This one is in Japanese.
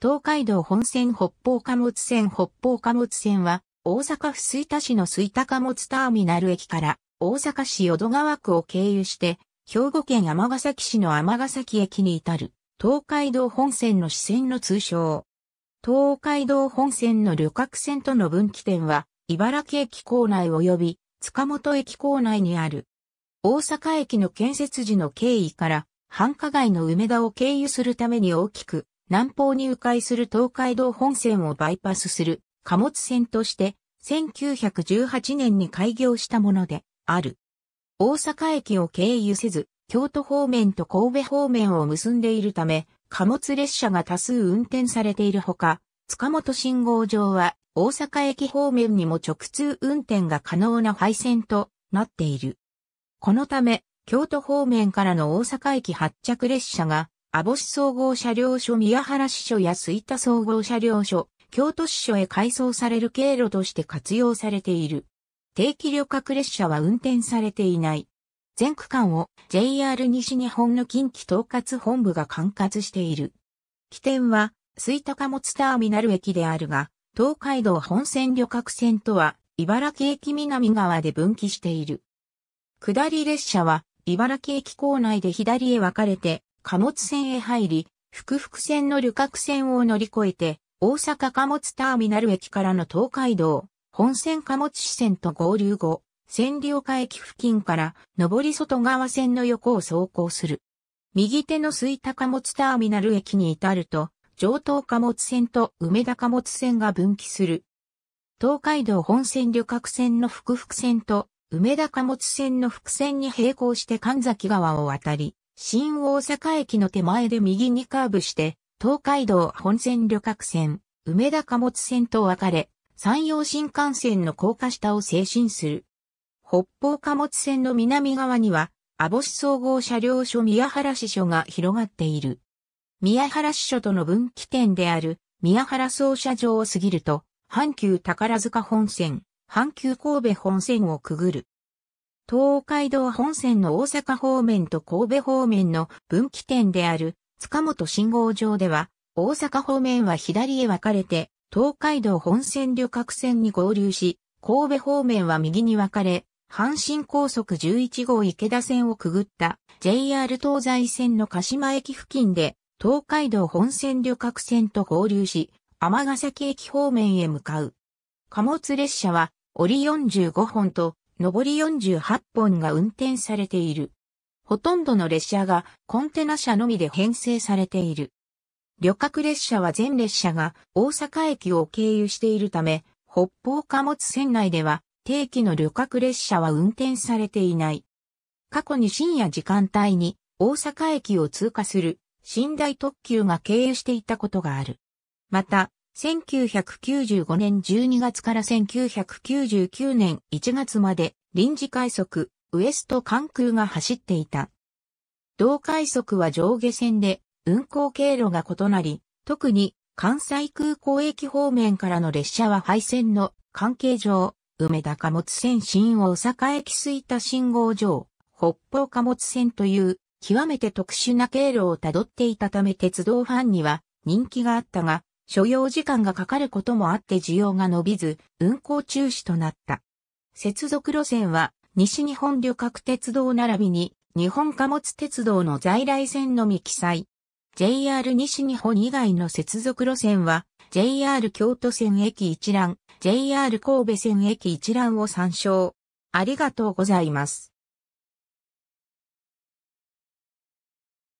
東海道本線北方貨物線北方貨物線は、大阪府水田市の水田貨物ターミナル駅から、大阪市淀川区を経由して、兵庫県尼崎市の尼崎駅に至る、東海道本線の支線の通称。東海道本線の旅客船との分岐点は、茨城駅構内及び、塚本駅構内にある。大阪駅の建設時の経緯から、繁華街の梅田を経由するために大きく南方に迂回する東海道本線をバイパスする貨物船として、1918年に開業したものである。大阪駅を経由せず、京都方面と神戸方面を結んでいるため、貨物列車が多数運転されているほか、塚本信号場は大阪駅方面にも直通運転が可能な配線となっている。このため、京都方面からの大阪駅発着列車が網干総合車両所宮原支所や水田総合車両所、京都支所へ改装される経路として活用されている。定期旅客列車は運転されていない。全区間を JR 西日本の近畿統括本部が管轄している。起点は、水田貨物ターミナル駅であるが、東海道本線旅客線とは、茨城駅南側で分岐している。下り列車は、茨城駅構内で左へ分かれて、貨物船へ入り、福々線の旅客船を乗り越えて、大阪貨物ターミナル駅からの東海道、本線貨物支線と合流後、千里岡駅付近から上り外側線の横を走行する。右手の吹田貨物ターミナル駅に至ると、上東貨物線と梅田貨物線が分岐する。東海道本線旅客船の福々線と梅田貨物線の複線に並行して神崎川を渡り、新大阪駅の手前で右にカーブして、東海道本線旅客船、梅田貨物船と分かれ、山陽新幹線の高架下を精進する。北方貨物船の南側には、網市総合車両所宮原支所が広がっている。宮原支所との分岐点である宮原総車場を過ぎると、阪急宝塚本線、阪急神戸本線をくぐる。東海道本線の大阪方面と神戸方面の分岐点である塚本信号場では、大阪方面は左へ分かれて、東海道本線旅客線に合流し、神戸方面は右に分かれ、阪神高速11号池田線をくぐった JR 東西線の鹿島駅付近で東海道本線旅客船と合流し、天ヶ崎駅方面へ向かう。貨物列車は折45本と上り48本が運転されている。ほとんどの列車がコンテナ車のみで編成されている。旅客列車は全列車が大阪駅を経由しているため、北方貨物船内では定期の旅客列車は運転されていない。過去に深夜時間帯に大阪駅を通過する寝台特急が経由していたことがある。また、1995年12月から1999年1月まで臨時快速、ウエスト関空が走っていた。同快速は上下線で運行経路が異なり、特に関西空港駅方面からの列車は廃線の関係上、梅田貨物線新大阪駅吹田信号場、北方貨物線という極めて特殊な経路をたどっていたため鉄道ファンには人気があったが、所要時間がかかることもあって需要が伸びず、運行中止となった。接続路線は、西日本旅客鉄道並びに、日本貨物鉄道の在来線のみ記載。JR 西日本以外の接続路線は、JR 京都線駅一覧、JR 神戸線駅一覧を参照。ありがとうございます。